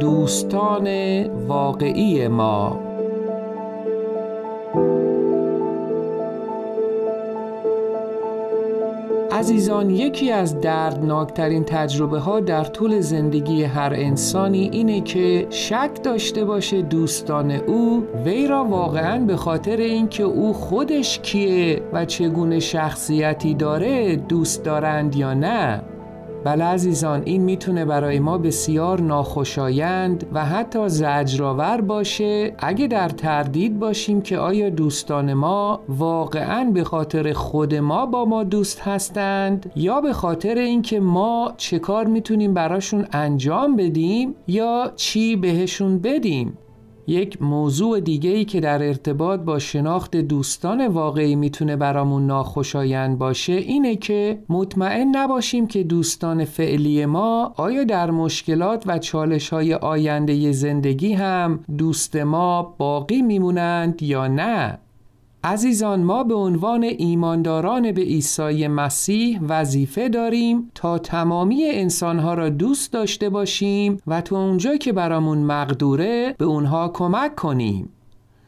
دوستان واقعی ما عزیزان یکی از دردناکترین تجربه ها در طول زندگی هر انسانی اینه که شک داشته باشه دوستان او وی را واقعا به خاطر اینکه او خودش کیه و چگونه شخصیتی داره دوست دارند یا نه بله عزیزان این میتونه برای ما بسیار ناخوشایند و حتی زجرآور باشه اگه در تردید باشیم که آیا دوستان ما واقعا به خاطر خود ما با ما دوست هستند یا به خاطر اینکه ما چه کار میتونیم براشون انجام بدیم یا چی بهشون بدیم یک موضوع دیگه که در ارتباط با شناخت دوستان واقعی میتونه برامون ناخوشایند باشه اینه که مطمئن نباشیم که دوستان فعلی ما آیا در مشکلات و چالش های آینده زندگی هم دوست ما باقی میمونند یا نه عزیزان ما به عنوان ایمانداران به عیسی مسیح وظیفه داریم تا تمامی انسانها را دوست داشته باشیم و تو اونجا که برامون مقدوره به اونها کمک کنیم.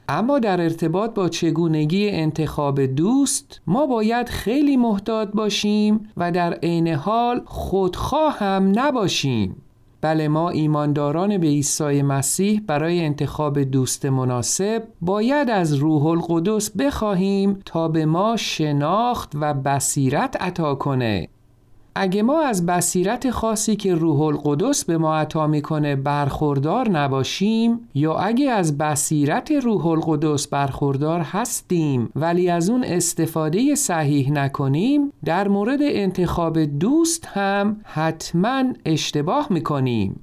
اما در ارتباط با چگونگی انتخاب دوست ما باید خیلی محتاط باشیم و در عین حال خودخواه هم نباشیم. بله ما ایمانداران به عیسی مسیح برای انتخاب دوست مناسب باید از روح القدس بخواهیم تا به ما شناخت و بصیرت عطا کنه اگه ما از بصیرت خاصی که روح القدس به ما عطا میکنه برخوردار نباشیم یا اگه از بصیرت روح القدس برخوردار هستیم ولی از اون استفاده صحیح نکنیم در مورد انتخاب دوست هم حتما اشتباه میکنیم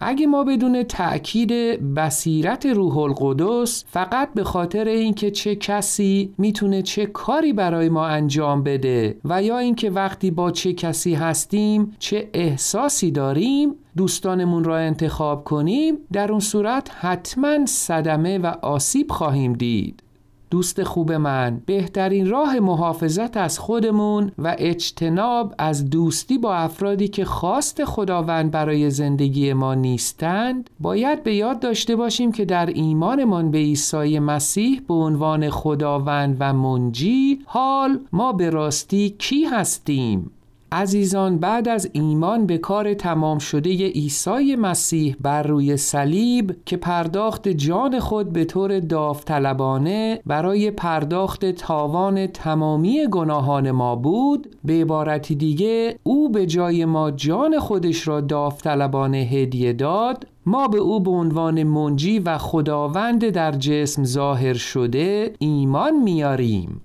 اگه ما بدون تأکید بصیرت روح القدس فقط به خاطر اینکه چه کسی میتونه چه کاری برای ما انجام بده و یا اینکه وقتی با چه کسی هستیم چه احساسی داریم دوستانمون را انتخاب کنیم در اون صورت حتما صدمه و آسیب خواهیم دید دوست خوب من بهترین راه محافظت از خودمون و اجتناب از دوستی با افرادی که خواست خداوند برای زندگی ما نیستند باید به یاد داشته باشیم که در ایمانمان به عیسی مسیح به عنوان خداوند و منجی حال ما به راستی کی هستیم عزیزان بعد از ایمان به کار تمام شده عیسی مسیح بر روی صلیب که پرداخت جان خود به طور داوطلبانه برای پرداخت تاوان تمامی گناهان ما بود به عبارتی دیگه او به جای ما جان خودش را داوطلبانه هدیه داد ما به او به عنوان منجی و خداوند در جسم ظاهر شده ایمان میاریم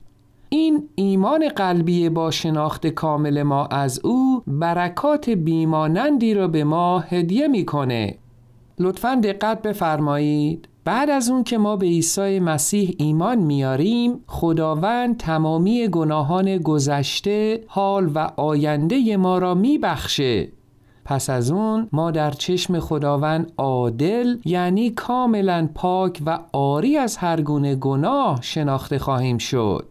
این ایمان قلبی با شناخت کامل ما از او برکات بیمانندی را به ما هدیه میکنه لطفا دقت بفرمایید بعد از اون که ما به عیسی مسیح ایمان میاریم خداوند تمامی گناهان گذشته حال و آینده ما را میبخشه پس از اون ما در چشم خداوند عادل یعنی کاملا پاک و عاری از هر گونه گناه شناخته خواهیم شد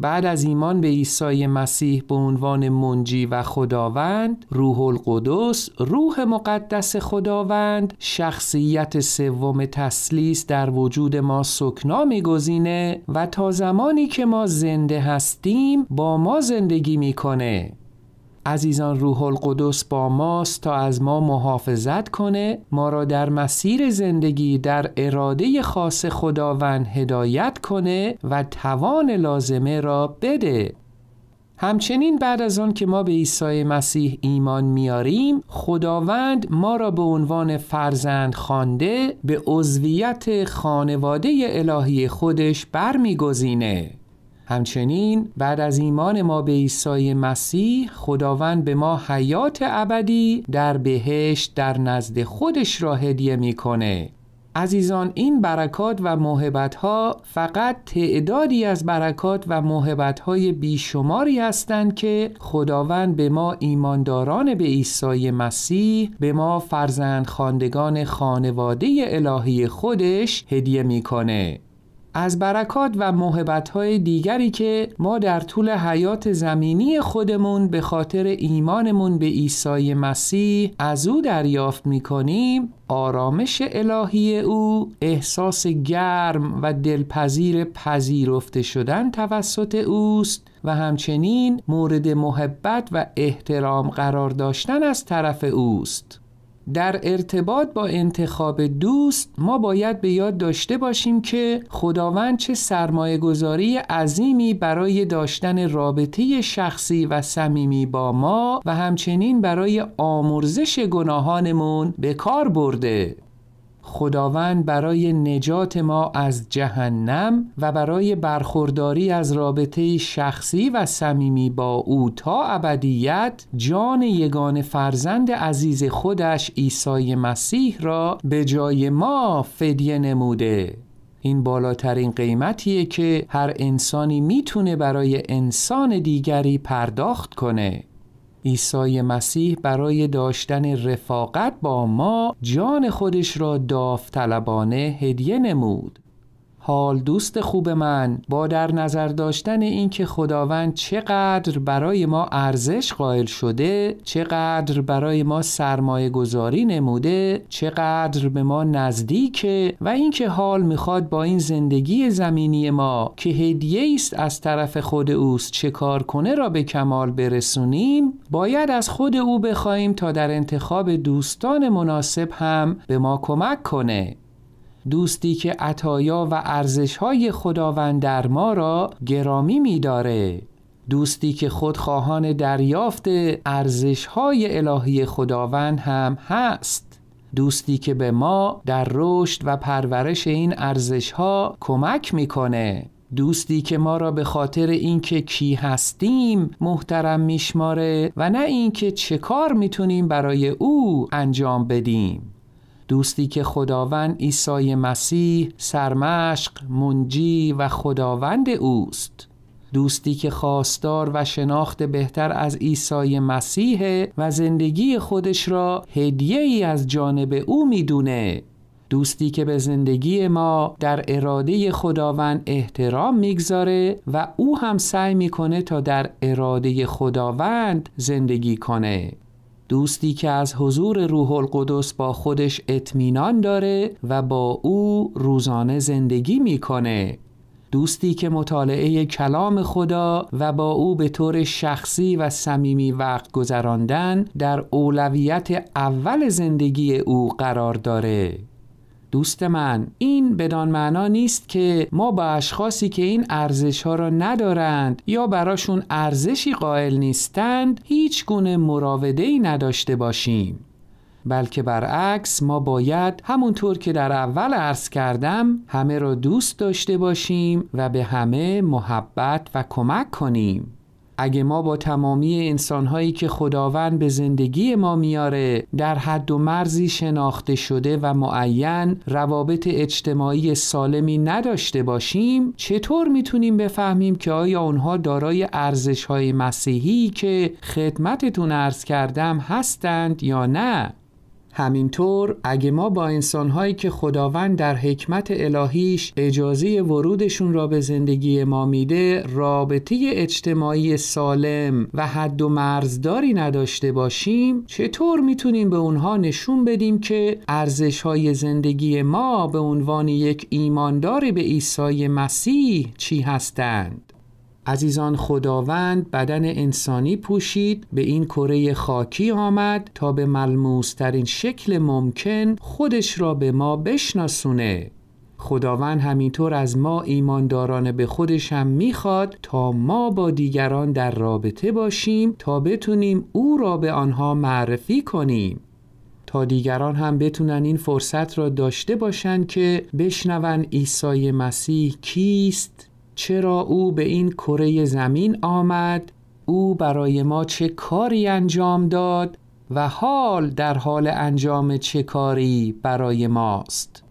بعد از ایمان به عیسی مسیح به عنوان منجی و خداوند روح القدس روح مقدس خداوند شخصیت سوم تسلیس در وجود ما سکنا میگزینه و تا زمانی که ما زنده هستیم با ما زندگی میکنه عزیزان روح القدس با ماست تا از ما محافظت کنه ما را در مسیر زندگی در اراده خاص خداوند هدایت کنه و توان لازمه را بده همچنین بعد از آن که ما به عیسی مسیح ایمان میاریم خداوند ما را به عنوان فرزند خوانده به عضویت خانواده الهی خودش برمیگزینه همچنین بعد از ایمان ما به عیسی مسیح خداوند به ما حیات ابدی در بهشت در نزد خودش را هدیه میکنه عزیزان این برکات و محبت ها فقط تعدادی از برکات و محبت های بیشماری هستند که خداوند به ما ایمانداران به عیسی مسیح به ما فرزند خاندگان خانواده الهی خودش هدیه میکنه از برکات و محبتهای دیگری که ما در طول حیات زمینی خودمون به خاطر ایمانمون به عیسی مسیح از او دریافت کنیم، آرامش الهی او احساس گرم و دلپذیر پذیرفته شدن توسط اوست و همچنین مورد محبت و احترام قرار داشتن از طرف اوست در ارتباط با انتخاب دوست ما باید به یاد داشته باشیم که خداوند چه سرمایه گذاری عظیمی برای داشتن رابطه شخصی و صمیمی با ما و همچنین برای آمرزش گناهانمون به کار برده خداوند برای نجات ما از جهنم و برای برخورداری از رابطه شخصی و صمیمی با او تا ابدیت جان یگان فرزند عزیز خودش عیسی مسیح را به جای ما فدیه نموده این بالاترین قیمتیه که هر انسانی میتونه برای انسان دیگری پرداخت کنه عیسی مسیح برای داشتن رفاقت با ما جان خودش را داوطلبانه هدیه نمود حال دوست خوب من با در نظر داشتن اینکه خداوند چقدر برای ما ارزش قائل شده چقدر برای ما سرمایه گذاری نموده چقدر به ما نزدیکه و اینکه حال میخواد با این زندگی زمینی ما که هدیه است از طرف خود اوست چه کار کنه را به کمال برسونیم باید از خود او بخواهیم تا در انتخاب دوستان مناسب هم به ما کمک کنه دوستی که عطایا و ارزشهای خداوند در ما را گرامی می‌داره دوستی که خود خواهان دریافت ارزشهای الهی خداوند هم هست دوستی که به ما در رشد و پرورش این ارزشها کمک میکنه دوستی که ما را به خاطر اینکه کی هستیم محترم میشماره و نه اینکه چه کار میتونیم برای او انجام بدیم دوستی که خداوند عیسی مسیح سرمشق منجی و خداوند اوست دوستی که خواستار و شناخت بهتر از عیسی مسیح و زندگی خودش را هدیه ای از جانب او میدونه دوستی که به زندگی ما در اراده خداوند احترام میگذاره و او هم سعی میکنه تا در اراده خداوند زندگی کنه دوستی که از حضور روح القدس با خودش اطمینان داره و با او روزانه زندگی میکنه دوستی که مطالعه کلام خدا و با او به طور شخصی و صمیمی وقت گذراندن در اولویت اول زندگی او قرار داره دوست من این بدان معنا نیست که ما با اشخاصی که این ارزش ها را ندارند یا براشون ارزشی قائل نیستند هیچ گونه مراوده ای نداشته باشیم بلکه برعکس ما باید همونطور که در اول عرض کردم همه را دوست داشته باشیم و به همه محبت و کمک کنیم اگه ما با تمامی انسانهایی که خداوند به زندگی ما میاره در حد و مرزی شناخته شده و معین روابط اجتماعی سالمی نداشته باشیم چطور میتونیم بفهمیم که آیا اونها دارای ارزش های مسیحی که خدمتتون عرض کردم هستند یا نه همینطور اگه ما با انسانهایی که خداوند در حکمت الهیش اجازه ورودشون را به زندگی ما میده رابطه اجتماعی سالم و حد و مرزداری نداشته باشیم چطور میتونیم به اونها نشون بدیم که های زندگی ما به عنوان یک ایماندار به عیسی مسیح چی هستند؟ عزیزان خداوند بدن انسانی پوشید به این کره خاکی آمد تا به ملموسترین شکل ممکن خودش را به ما بشناسونه خداوند همینطور از ما ایماندارانه به خودش هم میخواد تا ما با دیگران در رابطه باشیم تا بتونیم او را به آنها معرفی کنیم تا دیگران هم بتونن این فرصت را داشته باشند که بشنون عیسی مسیح کیست چرا او به این کره زمین آمد او برای ما چه کاری انجام داد و حال در حال انجام چه کاری برای ماست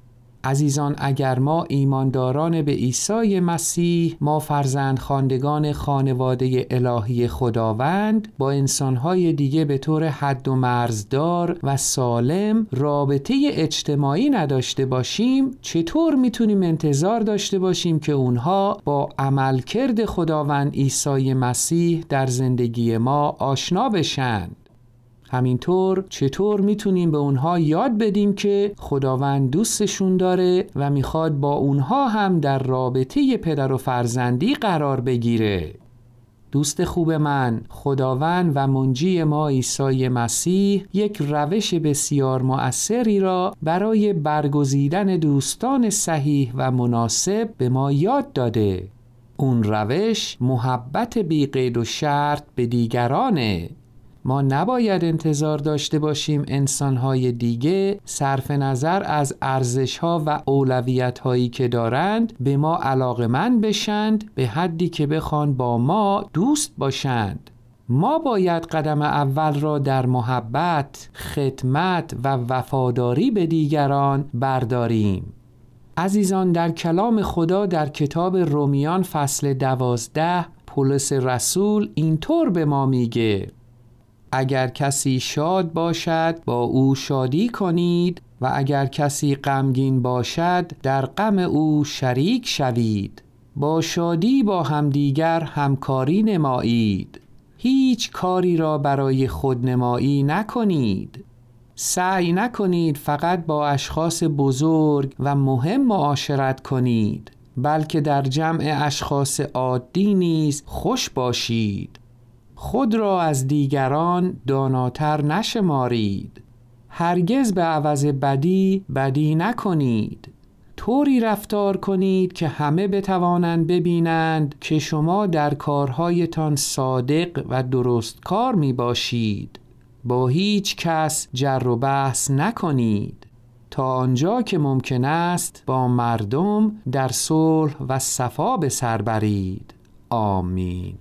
عزیزان اگر ما ایمانداران به عیسی مسیح ما فرزند خاندگان خانواده الهی خداوند با انسانهای دیگه به طور حد و مرزدار و سالم رابطه اجتماعی نداشته باشیم چطور میتونیم انتظار داشته باشیم که اونها با عملکرد خداوند عیسی مسیح در زندگی ما آشنا بشن همینطور چطور میتونیم به اونها یاد بدیم که خداوند دوستشون داره و میخواد با اونها هم در رابطه پدر و فرزندی قرار بگیره دوست خوب من خداوند و منجی ما عیسی مسیح یک روش بسیار مؤثری را برای برگزیدن دوستان صحیح و مناسب به ما یاد داده اون روش محبت بی قید و شرط به دیگرانه ما نباید انتظار داشته باشیم انسانهای دیگه صرف نظر از ارزشها و اولویتهایی که دارند به ما علاقمند بشند به حدی که بخوان با ما دوست باشند ما باید قدم اول را در محبت، خدمت و وفاداری به دیگران برداریم. عزیزان در کلام خدا در کتاب رومیان فصل دوازده پولس رسول اینطور به ما میگه اگر کسی شاد باشد با او شادی کنید و اگر کسی غمگین باشد در غم او شریک شوید با شادی با همدیگر همکاری نمایید هیچ کاری را برای خودنمایی نکنید سعی نکنید فقط با اشخاص بزرگ و مهم معاشرت کنید بلکه در جمع اشخاص عادی نیز خوش باشید خود را از دیگران داناتر نشمارید هرگز به عوض بدی بدی نکنید طوری رفتار کنید که همه بتوانند ببینند که شما در کارهایتان صادق و درست کار می باشید با هیچ کس جر و بحث نکنید تا آنجا که ممکن است با مردم در صلح و صفا به سر برید آمین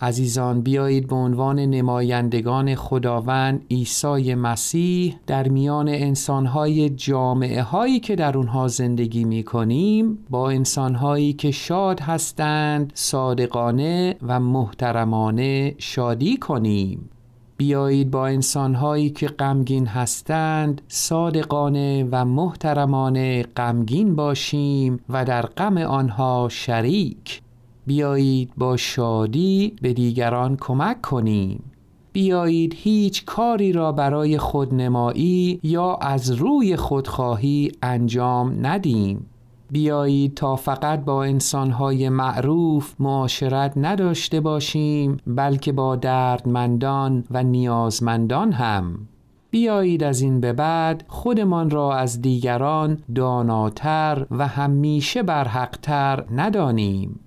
عزیزان بیایید به عنوان نمایندگان خداوند عیسی مسیح در میان انسانهای جامعه هایی که در اونها زندگی می کنیم با انسانهایی که شاد هستند صادقانه و محترمانه شادی کنیم بیایید با انسانهایی که غمگین هستند صادقانه و محترمانه غمگین باشیم و در غم آنها شریک بیایید با شادی به دیگران کمک کنیم بیایید هیچ کاری را برای خودنمایی یا از روی خودخواهی انجام ندیم بیایید تا فقط با انسانهای معروف معاشرت نداشته باشیم بلکه با دردمندان و نیازمندان هم بیایید از این به بعد خودمان را از دیگران داناتر و همیشه برحقتر ندانیم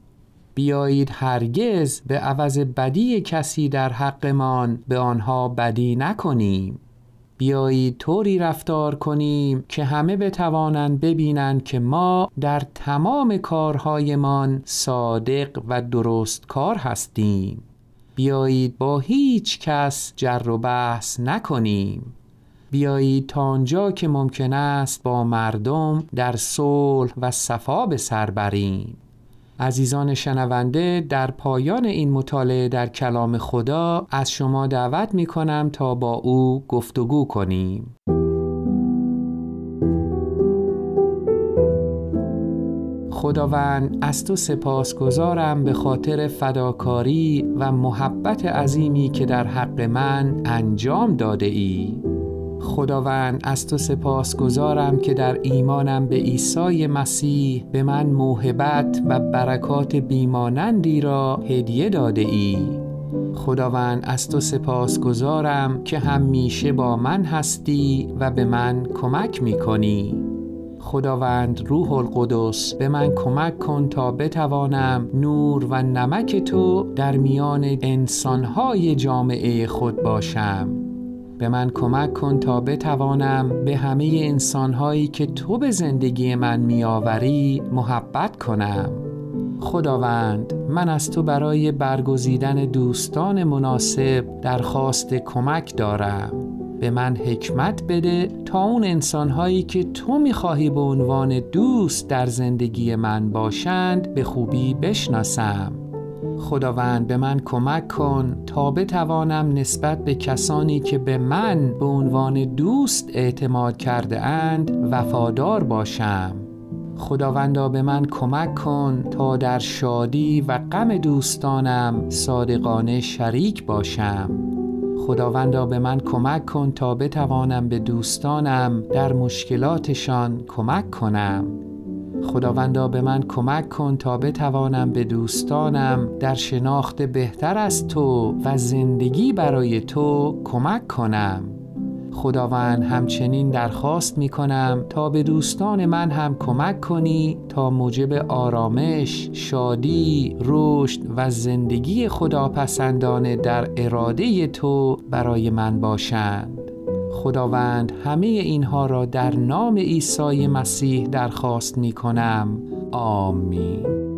بیایید هرگز به عوض بدی کسی در حقمان به آنها بدی نکنیم بیایید طوری رفتار کنیم که همه بتوانند ببینند که ما در تمام کارهایمان صادق و درست کار هستیم بیایید با هیچ کس جر و بحث نکنیم بیایید تا آنجا که ممکن است با مردم در صلح و صفا به سر بریم عزیزان شنونده در پایان این مطالعه در کلام خدا از شما دعوت می کنم تا با او گفتگو کنیم. خداوند از تو سپاس گذارم به خاطر فداکاری و محبت عظیمی که در حق من انجام داده ای خداوند از تو سپاس گذارم که در ایمانم به عیسی مسیح به من موهبت و برکات بیمانندی را هدیه داده ای خداوند از تو سپاس گذارم که همیشه با من هستی و به من کمک می کنی. خداوند روح القدس به من کمک کن تا بتوانم نور و نمک تو در میان انسانهای جامعه خود باشم به من کمک کن تا بتوانم به همه انسانهایی که تو به زندگی من میآوری محبت کنم خداوند من از تو برای برگزیدن دوستان مناسب درخواست کمک دارم به من حکمت بده تا اون انسانهایی که تو میخواهی به عنوان دوست در زندگی من باشند به خوبی بشناسم خداوند به من کمک کن تا بتوانم نسبت به کسانی که به من به عنوان دوست اعتماد کرده اند وفادار باشم خداوندا به من کمک کن تا در شادی و غم دوستانم صادقانه شریک باشم خداوندا به من کمک کن تا بتوانم به دوستانم در مشکلاتشان کمک کنم خداوندا به من کمک کن تا بتوانم به دوستانم در شناخت بهتر از تو و زندگی برای تو کمک کنم خداوند همچنین درخواست می کنم تا به دوستان من هم کمک کنی تا موجب آرامش، شادی، رشد و زندگی خداپسندانه در اراده تو برای من باشد. خداوند همه اینها را در نام عیسی مسیح درخواست می کنم آمین